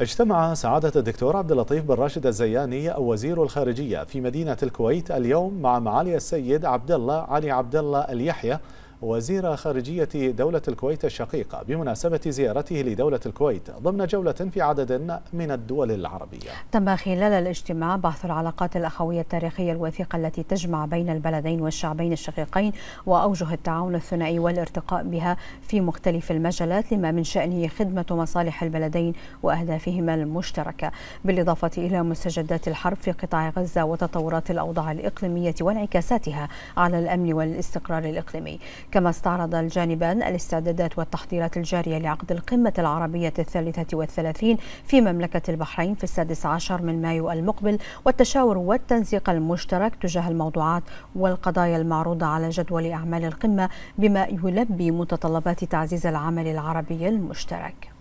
اجتمع سعادة الدكتور عبد اللطيف بن راشد الزياني وزير الخارجية في مدينة الكويت اليوم مع معالي السيد عبد الله علي عبد الله اليحيى وزير خارجية دولة الكويت الشقيقة بمناسبة زيارته لدولة الكويت ضمن جولة في عدد من الدول العربية تم خلال الاجتماع بحث العلاقات الأخوية التاريخية الوثيقة التي تجمع بين البلدين والشعبين الشقيقين وأوجه التعاون الثنائي والارتقاء بها في مختلف المجالات لما من شأنه خدمة مصالح البلدين وأهدافهما المشتركة بالإضافة إلى مستجدات الحرب في قطاع غزة وتطورات الأوضاع الإقليمية وانعكاساتها على الأمن والاستقرار الإقليمي كما استعرض الجانبان الاستعدادات والتحضيرات الجارية لعقد القمة العربية الثالثة والثلاثين في مملكة البحرين في السادس عشر من مايو المقبل والتشاور والتنسيق المشترك تجاه الموضوعات والقضايا المعروضة على جدول أعمال القمة بما يلبي متطلبات تعزيز العمل العربي المشترك